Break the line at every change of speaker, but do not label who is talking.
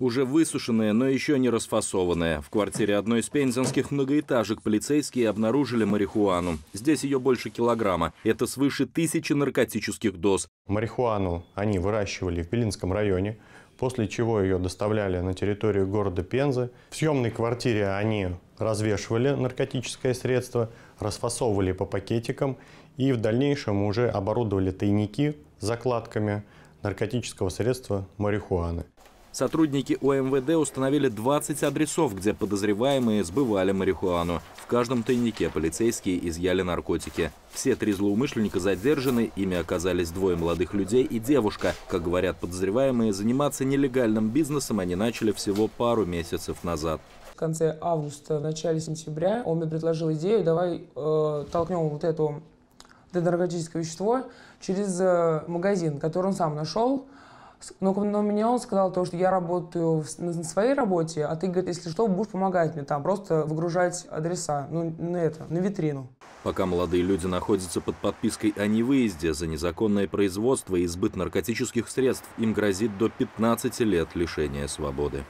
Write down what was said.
Уже высушенная, но еще не расфасованная. В квартире одной из пензенских многоэтажек полицейские обнаружили марихуану. Здесь ее больше килограмма. Это свыше тысячи наркотических доз.
Марихуану они выращивали в Белинском районе, после чего ее доставляли на территорию города Пензы. В съемной квартире они развешивали наркотическое средство, расфасовывали по пакетикам и в дальнейшем уже оборудовали тайники закладками наркотического средства марихуаны.
Сотрудники ОМВД установили 20 адресов, где подозреваемые сбывали марихуану. В каждом тайнике полицейские изъяли наркотики. Все три злоумышленника задержаны, ими оказались двое молодых людей и девушка. Как говорят подозреваемые, заниматься нелегальным бизнесом они начали всего пару месяцев назад.
В конце августа, начале сентября он мне предложил идею, давай э, толкнем вот это, это наркотическое вещество через э, магазин, который он сам нашел. Но, ну, но мне он сказал то, что я работаю в, на, на своей работе, а ты, говорит, если что, будешь помогать мне там, просто выгружать адреса, ну, на это, на витрину.
Пока молодые люди находятся под подпиской о невыезде за незаконное производство и избыт наркотических средств, им грозит до 15 лет лишения свободы.